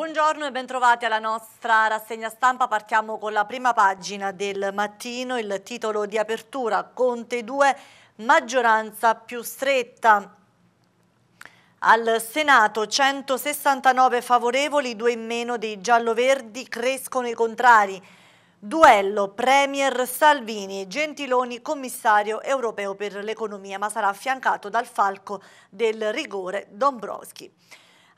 Buongiorno e bentrovati alla nostra rassegna stampa. Partiamo con la prima pagina del mattino, il titolo di apertura Conte 2, maggioranza più stretta. Al Senato 169 favorevoli, due in meno dei giallo-verdi, crescono i contrari. Duello Premier Salvini e Gentiloni commissario europeo per l'economia, ma sarà affiancato dal falco del rigore Dombrovski.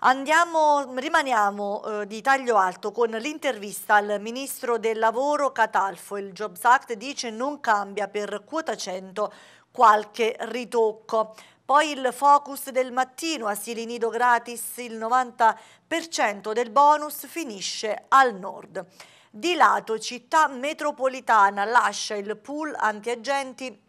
Andiamo, rimaniamo eh, di taglio alto con l'intervista al ministro del lavoro Catalfo. Il Jobs Act dice non cambia per quota 100 qualche ritocco. Poi il focus del mattino, asili nido gratis, il 90% del bonus finisce al nord. Di lato città metropolitana lascia il pool antiagenti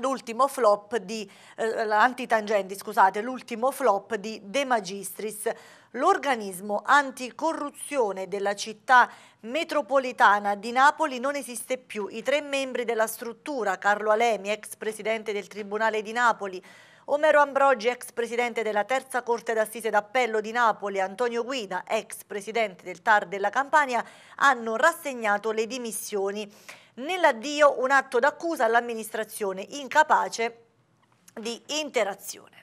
l'ultimo flop di eh, antitangenti, scusate, l'ultimo flop di De Magistris. L'organismo anticorruzione della città metropolitana di Napoli non esiste più. I tre membri della struttura, Carlo Alemi, ex presidente del Tribunale di Napoli, Omero Ambrogi, ex presidente della terza corte d'assise d'appello di Napoli, Antonio Guida, ex presidente del TAR della Campania, hanno rassegnato le dimissioni nell'addio un atto d'accusa all'amministrazione incapace di interazione.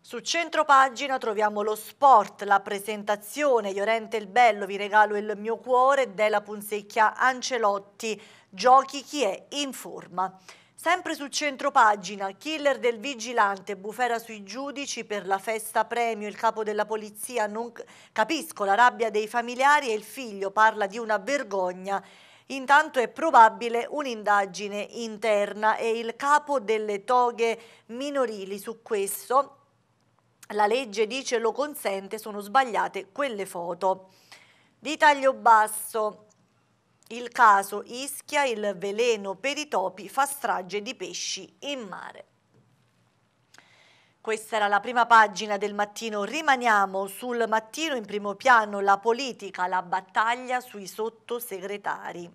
Su pagina troviamo lo sport, la presentazione, Iorente il Bello, Vi regalo il mio cuore, Della Punsecchia, Ancelotti, Giochi chi è in forma. Sempre su pagina, killer del vigilante, bufera sui giudici per la festa premio, il capo della polizia, non capisco la rabbia dei familiari e il figlio parla di una vergogna Intanto è probabile un'indagine interna e il capo delle toghe minorili su questo, la legge dice lo consente, sono sbagliate quelle foto. Di taglio basso, il caso Ischia, il veleno per i topi fa strage di pesci in mare. Questa era la prima pagina del mattino. Rimaniamo sul mattino in primo piano la politica, la battaglia sui sottosegretari.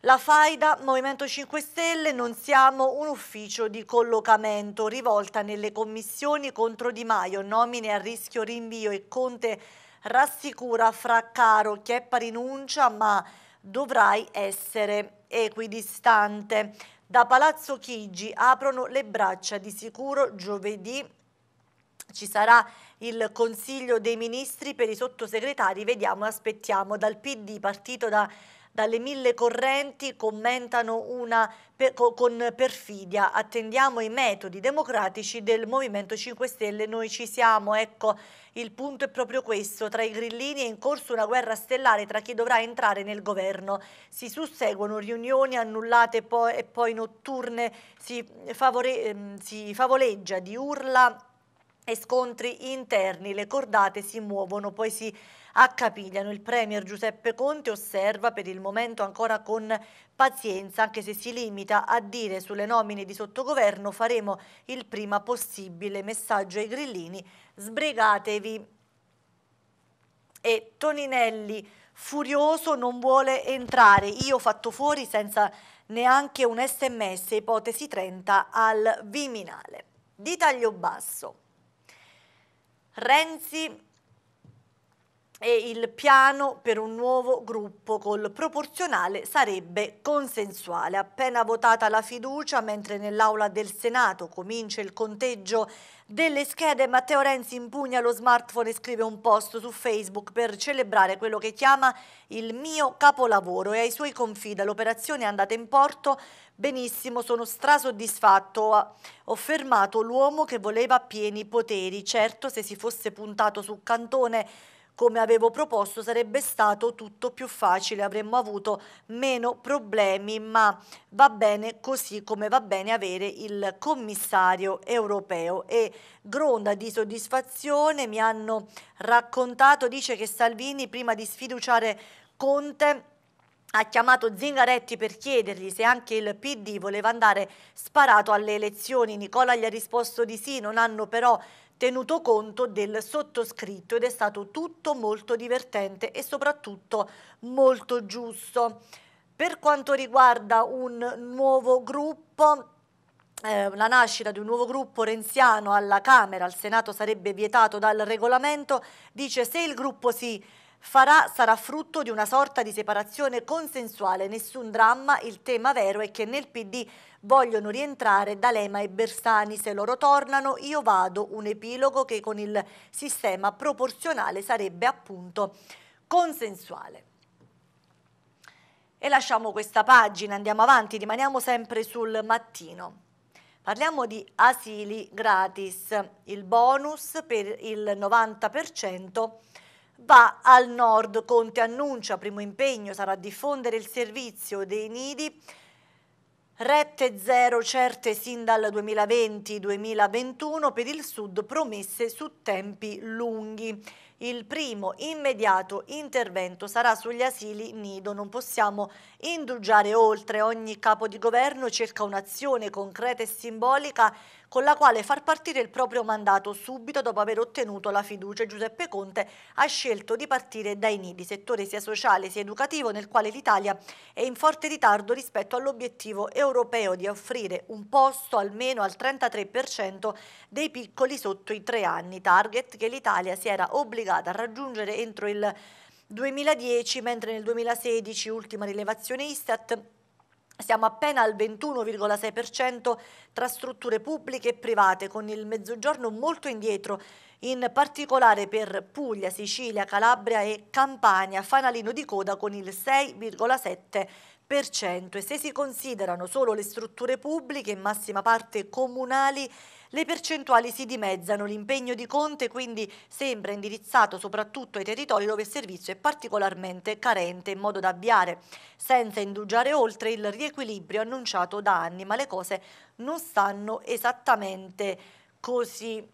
La faida Movimento 5 Stelle non siamo un ufficio di collocamento, rivolta nelle commissioni contro Di Maio, nomine a rischio rinvio e Conte rassicura fra caro Chieppa rinuncia ma dovrai essere equidistante. Da Palazzo Chigi aprono le braccia di sicuro giovedì ci sarà il Consiglio dei Ministri per i sottosegretari, vediamo e aspettiamo. Dal PD, partito da, dalle mille correnti, commentano una per, con perfidia. Attendiamo i metodi democratici del Movimento 5 Stelle, noi ci siamo, ecco il punto è proprio questo. Tra i grillini è in corso una guerra stellare tra chi dovrà entrare nel governo. Si susseguono riunioni annullate poi, e poi notturne, si, favore, ehm, si favoleggia di urla e scontri interni. Le cordate si muovono, poi si accapigliano. Il Premier Giuseppe Conte osserva per il momento ancora con pazienza, anche se si limita a dire sulle nomine di sottogoverno faremo il prima possibile messaggio ai grillini, sbrigatevi. E Toninelli, furioso, non vuole entrare. Io fatto fuori senza neanche un sms, ipotesi 30 al Viminale. Di taglio basso. Renzi e il piano per un nuovo gruppo col proporzionale sarebbe consensuale. Appena votata la fiducia, mentre nell'aula del Senato comincia il conteggio delle schede, Matteo Renzi impugna lo smartphone e scrive un post su Facebook per celebrare quello che chiama il mio capolavoro e ai suoi confida l'operazione è andata in porto benissimo, sono strasoddisfatto, ho fermato l'uomo che voleva pieni poteri, certo se si fosse puntato su Cantone come avevo proposto sarebbe stato tutto più facile, avremmo avuto meno problemi, ma va bene così come va bene avere il commissario europeo e gronda di soddisfazione mi hanno raccontato, dice che Salvini prima di sfiduciare Conte ha chiamato Zingaretti per chiedergli se anche il PD voleva andare sparato alle elezioni. Nicola gli ha risposto di sì, non hanno però tenuto conto del sottoscritto ed è stato tutto molto divertente e soprattutto molto giusto. Per quanto riguarda un nuovo gruppo, eh, la nascita di un nuovo gruppo renziano alla Camera, al Senato sarebbe vietato dal regolamento, dice se il gruppo si farà sarà frutto di una sorta di separazione consensuale, nessun dramma, il tema vero è che nel PD vogliono rientrare D'Alema e Bersani, se loro tornano io vado, un epilogo che con il sistema proporzionale sarebbe appunto consensuale. E lasciamo questa pagina, andiamo avanti, rimaniamo sempre sul mattino. Parliamo di asili gratis, il bonus per il 90% Va al nord, Conte annuncia, primo impegno sarà diffondere il servizio dei nidi Rette zero certe sin dal 2020-2021 per il Sud promesse su tempi lunghi. Il primo immediato intervento sarà sugli asili nido. Non possiamo indugiare oltre. Ogni capo di governo cerca un'azione concreta e simbolica con la quale far partire il proprio mandato subito dopo aver ottenuto la fiducia. Giuseppe Conte ha scelto di partire dai nidi, settore sia sociale sia educativo nel quale l'Italia è in forte ritardo rispetto all'obiettivo europeo di offrire un posto almeno al 33% dei piccoli sotto i tre anni, target che l'Italia si era obbligata a raggiungere entro il 2010, mentre nel 2016, ultima rilevazione Istat, siamo appena al 21,6% tra strutture pubbliche e private, con il mezzogiorno molto indietro, in particolare per Puglia, Sicilia, Calabria e Campania, fanalino di coda con il 6,7% e se si considerano solo le strutture pubbliche, in massima parte comunali, le percentuali si dimezzano. L'impegno di Conte quindi sembra indirizzato soprattutto ai territori dove il servizio è particolarmente carente in modo da avviare, senza indugiare oltre, il riequilibrio annunciato da anni, ma le cose non stanno esattamente così.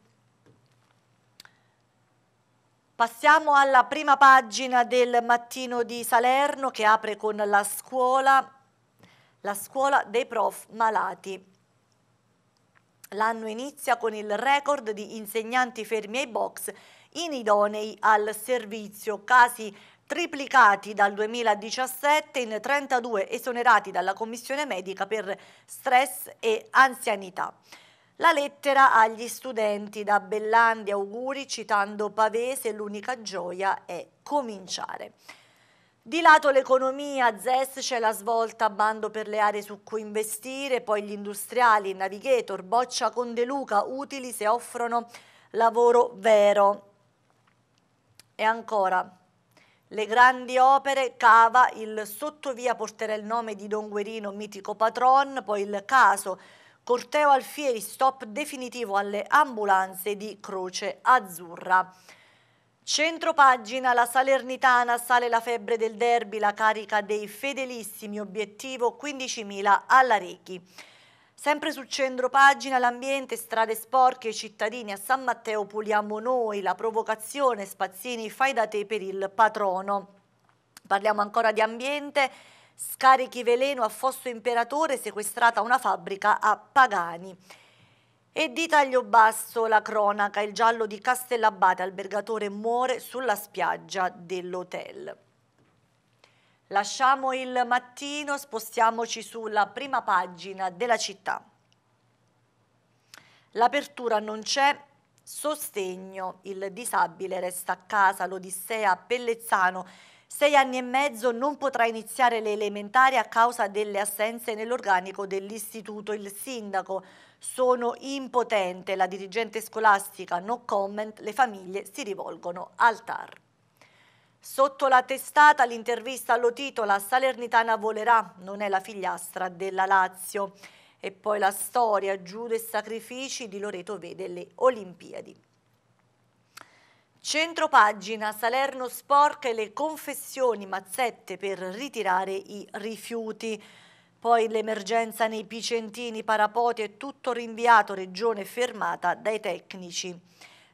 Passiamo alla prima pagina del mattino di Salerno che apre con la scuola, la scuola dei prof malati. L'anno inizia con il record di insegnanti fermi ai box inidonei al servizio, casi triplicati dal 2017 in 32 esonerati dalla commissione medica per stress e anzianità. La lettera agli studenti da Bellandi auguri citando Pavese l'unica gioia è cominciare. Di lato l'economia, ZES c'è la svolta, bando per le aree su cui investire, poi gli industriali, Navigator, Boccia con De Luca, utili se offrono lavoro vero. E ancora, le grandi opere, Cava, il sottovia porterà il nome di Don Guerino, mitico patron, poi il caso, corteo Alfieri, stop definitivo alle ambulanze di Croce Azzurra. Centro pagina, la Salernitana sale la febbre del derby, la carica dei fedelissimi, obiettivo 15.000 alla Rechi. Sempre sul centro pagina l'ambiente, strade sporche, cittadini a San Matteo puliamo noi, la provocazione, Spazzini fai da te per il patrono. Parliamo ancora di ambiente, scarichi veleno a Fosso Imperatore, sequestrata una fabbrica a Pagani. E di taglio basso la cronaca, il giallo di Castellabate, albergatore muore sulla spiaggia dell'hotel. Lasciamo il mattino, spostiamoci sulla prima pagina della città. L'apertura non c'è, sostegno, il disabile resta a casa, l'Odissea Pellezzano, sei anni e mezzo non potrà iniziare le elementari a causa delle assenze nell'organico dell'istituto, il sindaco sono impotente, la dirigente scolastica no comment, le famiglie si rivolgono al TAR. Sotto la testata l'intervista lo titolo Salernitana volerà, non è la figliastra della Lazio. E poi la storia, Giude e sacrifici di Loreto vede le Olimpiadi. Centropagina Salerno sporche le confessioni mazzette per ritirare i rifiuti. Poi l'emergenza nei Picentini, Parapoti è tutto rinviato, regione fermata dai tecnici.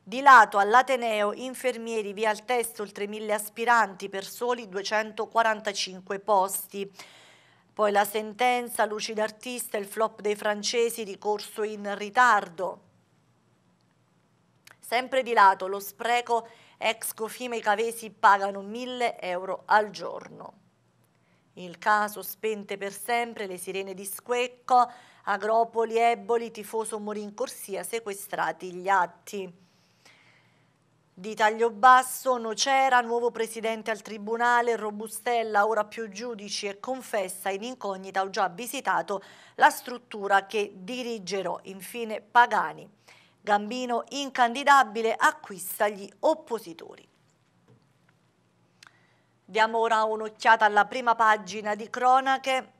Di lato all'Ateneo, infermieri via il test oltre mille aspiranti per soli 245 posti. Poi la sentenza, luci d'artista, il flop dei francesi, ricorso in ritardo. Sempre di lato lo spreco, ex Cofime e Cavesi pagano 1000 euro al giorno. Il caso spente per sempre, le sirene di Squecco, Agropoli, Eboli, tifoso morì in corsia, sequestrati gli atti. Di taglio basso, Nocera, nuovo presidente al tribunale, Robustella, ora più giudici e confessa in incognita ho già visitato la struttura che dirigerò. Infine Pagani. Gambino incandidabile acquista gli oppositori. Diamo ora un'occhiata alla prima pagina di cronache.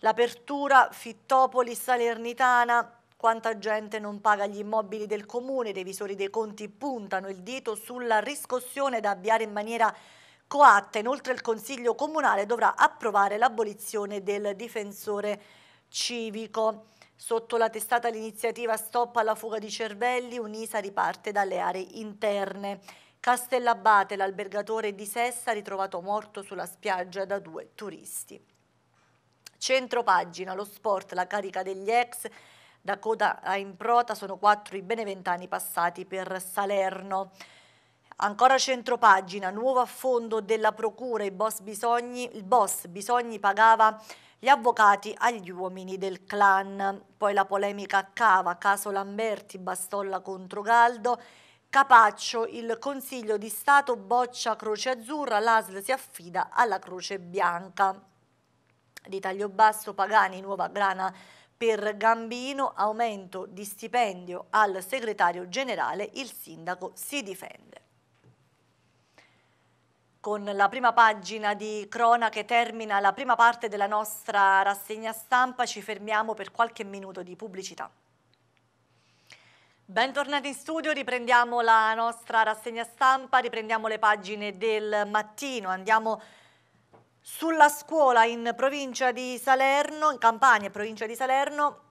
L'apertura Fittopoli Salernitana. Quanta gente non paga gli immobili del comune, i revisori dei conti puntano il dito sulla riscossione da avviare in maniera coatta. Inoltre il Consiglio Comunale dovrà approvare l'abolizione del difensore civico. Sotto la testata l'iniziativa Stop alla fuga di cervelli, Unisa riparte dalle aree interne. Castellabate, l'albergatore di Sessa ritrovato morto sulla spiaggia da due turisti. Centro pagina, lo sport, la carica degli ex, da coda a improta sono quattro i beneventani passati per Salerno. Ancora centro pagina, nuovo affondo della procura, il boss Bisogni, il boss Bisogni pagava gli avvocati agli uomini del clan. Poi la polemica a Cava, caso Lamberti, Bastolla contro Galdo Capaccio, il Consiglio di Stato boccia Croce Azzurra, l'ASL si affida alla Croce Bianca. Di taglio basso Pagani, nuova grana per Gambino, aumento di stipendio al segretario generale, il sindaco si difende. Con la prima pagina di Crona che termina la prima parte della nostra rassegna stampa ci fermiamo per qualche minuto di pubblicità. Bentornati in studio, riprendiamo la nostra rassegna stampa, riprendiamo le pagine del mattino, andiamo sulla scuola in provincia di Salerno, in Campania, provincia di Salerno,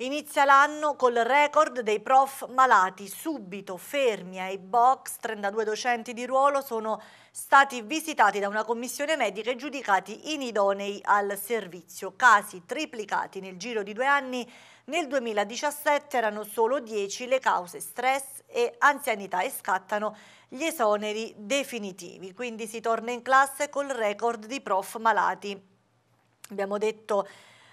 Inizia l'anno col record dei prof malati, subito fermi ai box, 32 docenti di ruolo sono stati visitati da una commissione medica e giudicati inidonei al servizio. Casi triplicati nel giro di due anni, nel 2017 erano solo 10 le cause stress e anzianità e scattano gli esoneri definitivi, quindi si torna in classe col record di prof malati. Abbiamo detto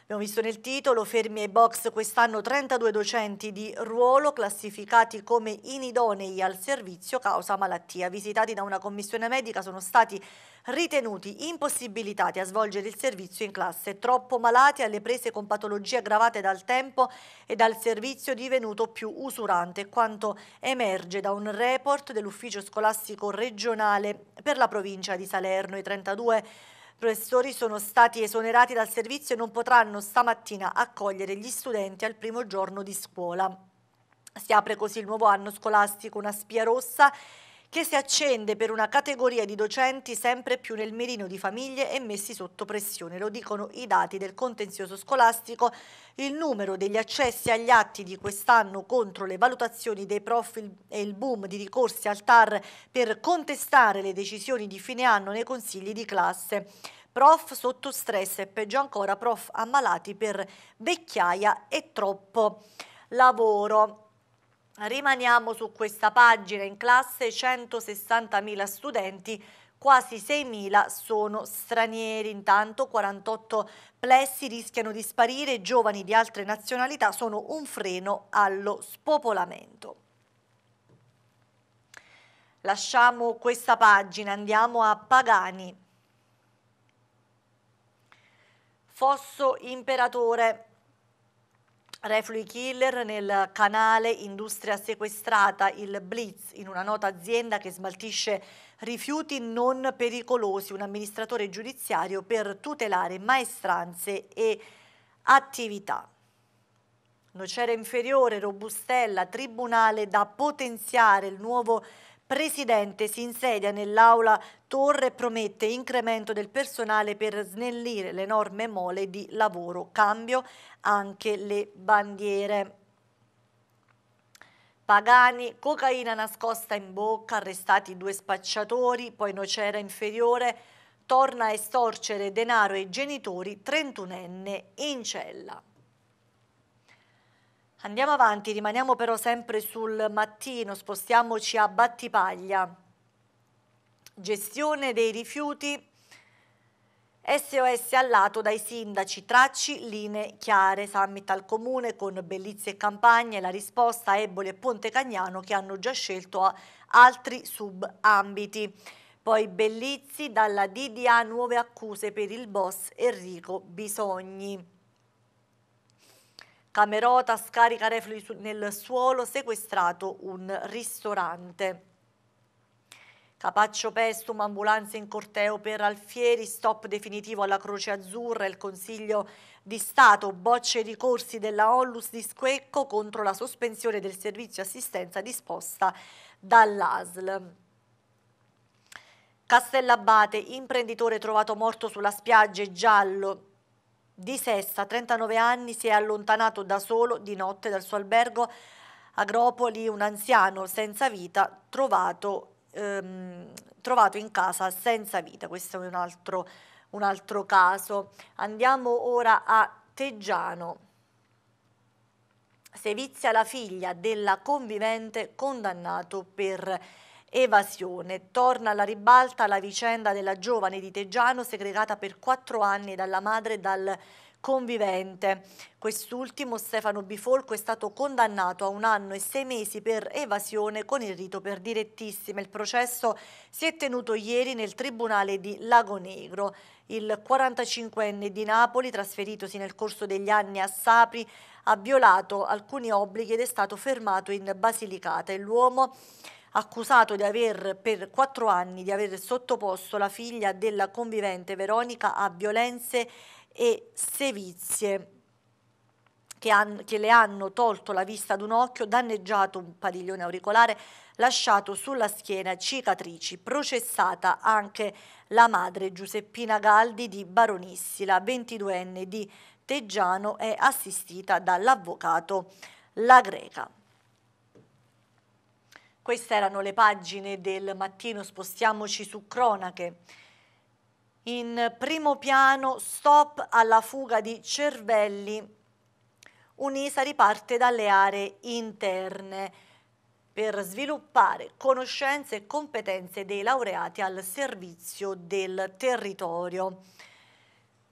Abbiamo visto nel titolo fermi ai box quest'anno 32 docenti di ruolo classificati come inidonei al servizio causa malattia. Visitati da una commissione medica sono stati ritenuti impossibilitati a svolgere il servizio in classe, troppo malati alle prese con patologie aggravate dal tempo e dal servizio divenuto più usurante, quanto emerge da un report dell'ufficio scolastico regionale per la provincia di Salerno. I 32 professori sono stati esonerati dal servizio e non potranno stamattina accogliere gli studenti al primo giorno di scuola. Si apre così il nuovo anno scolastico, una spia rossa che si accende per una categoria di docenti sempre più nel mirino di famiglie e messi sotto pressione. Lo dicono i dati del contenzioso scolastico. Il numero degli accessi agli atti di quest'anno contro le valutazioni dei profil e il boom di ricorsi al TAR per contestare le decisioni di fine anno nei consigli di classe prof sotto stress e peggio ancora prof ammalati per vecchiaia e troppo lavoro. Rimaniamo su questa pagina, in classe 160.000 studenti, quasi 6.000 sono stranieri, intanto 48 plessi rischiano di sparire, giovani di altre nazionalità sono un freno allo spopolamento. Lasciamo questa pagina, andiamo a Pagani. Fosso Imperatore. Reflui killer nel canale Industria Sequestrata, il Blitz, in una nota azienda che smaltisce rifiuti non pericolosi, un amministratore giudiziario per tutelare maestranze e attività. Nocera inferiore, Robustella, Tribunale da potenziare il nuovo presidente si insedia nell'aula Torre e promette incremento del personale per snellire l'enorme mole di lavoro. Cambio anche le bandiere. Pagani, cocaina nascosta in bocca, arrestati due spacciatori, poi nocera inferiore, torna a estorcere denaro ai genitori, 31enne in cella. Andiamo avanti, rimaniamo però sempre sul mattino, spostiamoci a Battipaglia. Gestione dei rifiuti SOS allato dai sindaci, tracci, linee chiare, summit al comune con Bellizzi e Campagna e la risposta a Eboli e Ponte Cagnano che hanno già scelto altri subambiti. Poi Bellizzi dalla DDA nuove accuse per il boss Enrico Bisogni. Camerota scarica reflui nel suolo, sequestrato un ristorante. Capaccio Pestum, ambulanza in corteo per Alfieri, stop definitivo alla Croce Azzurra, il Consiglio di Stato, bocce di corsi della Onlus di Squecco contro la sospensione del servizio assistenza disposta dall'ASL. Castellabate, imprenditore trovato morto sulla spiaggia, giallo, di Sessa, 39 anni, si è allontanato da solo di notte dal suo albergo Agropoli, un anziano senza vita trovato, ehm, trovato in casa senza vita. Questo è un altro, un altro caso. Andiamo ora a Teggiano. Sevizia la figlia della convivente condannato per Evasione. Torna alla ribalta la vicenda della giovane di Teggiano segregata per quattro anni dalla madre e dal convivente. Quest'ultimo, Stefano Bifolco, è stato condannato a un anno e sei mesi per evasione con il rito per direttissima. Il processo si è tenuto ieri nel Tribunale di Lagonegro. Il 45enne di Napoli, trasferitosi nel corso degli anni a Sapri, ha violato alcuni obblighi ed è stato fermato in Basilicata. L'uomo accusato di aver per quattro anni di aver sottoposto la figlia della convivente Veronica a violenze e sevizie che, han, che le hanno tolto la vista ad un occhio, danneggiato un padiglione auricolare, lasciato sulla schiena cicatrici, processata anche la madre Giuseppina Galdi di Baronissi, la 22enne di Teggiano, è assistita dall'avvocato La Greca. Queste erano le pagine del mattino, spostiamoci su cronache. In primo piano stop alla fuga di cervelli, Unisa riparte dalle aree interne per sviluppare conoscenze e competenze dei laureati al servizio del territorio.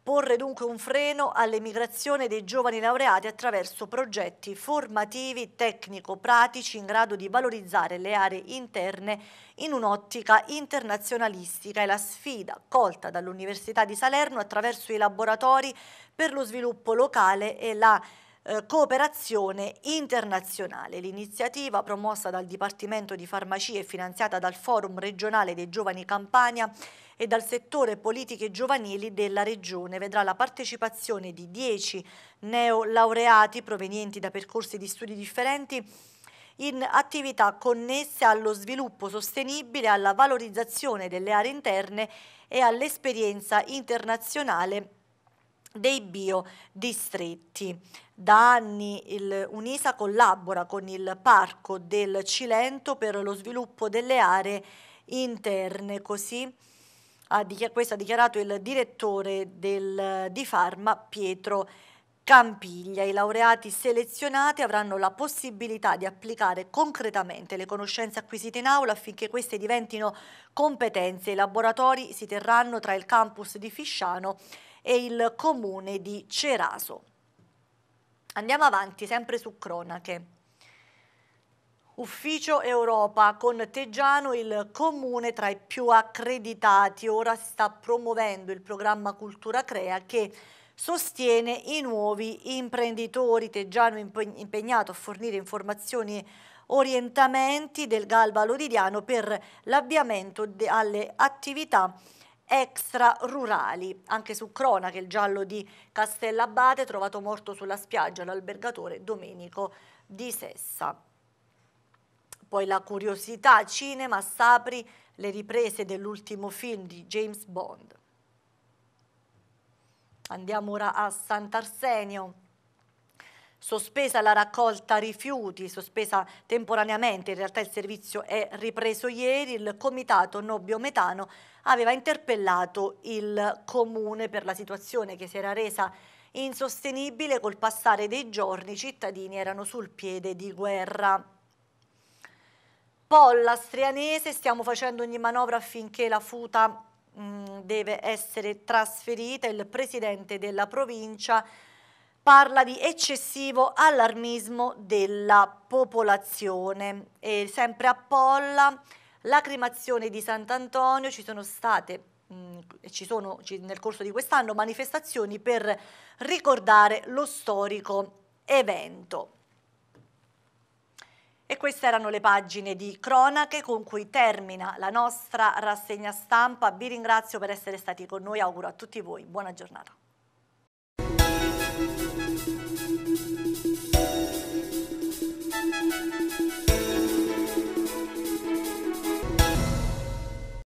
Porre dunque un freno all'emigrazione dei giovani laureati attraverso progetti formativi, tecnico-pratici in grado di valorizzare le aree interne in un'ottica internazionalistica è la sfida colta dall'Università di Salerno attraverso i laboratori per lo sviluppo locale e la eh, cooperazione internazionale. L'iniziativa promossa dal Dipartimento di Farmacie e finanziata dal Forum regionale dei giovani Campania e dal settore politiche giovanili della Regione. Vedrà la partecipazione di 10 neolaureati provenienti da percorsi di studi differenti in attività connesse allo sviluppo sostenibile, alla valorizzazione delle aree interne e all'esperienza internazionale dei biodistretti. Da anni il Unisa collabora con il Parco del Cilento per lo sviluppo delle aree interne, così ha questo ha dichiarato il direttore del, di Farma Pietro Campiglia. I laureati selezionati avranno la possibilità di applicare concretamente le conoscenze acquisite in aula affinché queste diventino competenze. I laboratori si terranno tra il campus di Fisciano e il comune di Ceraso. Andiamo avanti sempre su cronache. Ufficio Europa, con Teggiano il comune tra i più accreditati, ora si sta promuovendo il programma Cultura Crea che sostiene i nuovi imprenditori. Teggiano impegnato a fornire informazioni orientamenti del Galba Lodidiano per l'avviamento alle attività extra rurali. Anche su cronaca il giallo di Castellabate trovato morto sulla spiaggia l'albergatore Domenico Di Sessa. Poi la curiosità cinema s'apri le riprese dell'ultimo film di James Bond. Andiamo ora a Sant'Arsenio. Sospesa la raccolta rifiuti, sospesa temporaneamente, in realtà il servizio è ripreso ieri, il comitato no biometano aveva interpellato il comune per la situazione che si era resa insostenibile col passare dei giorni i cittadini erano sul piede di guerra. Polla, Strianese, stiamo facendo ogni manovra affinché la futa mh, mm, deve essere trasferita. Il presidente della provincia parla di eccessivo allarmismo della popolazione. E sempre a Polla, lacrimazione di Sant'Antonio, ci sono state mh, mm, ci sono nel corso di quest'anno manifestazioni per ricordare lo storico evento. E queste erano le pagine di cronache con cui termina la nostra rassegna stampa. Vi ringrazio per essere stati con noi, auguro a tutti voi buona giornata.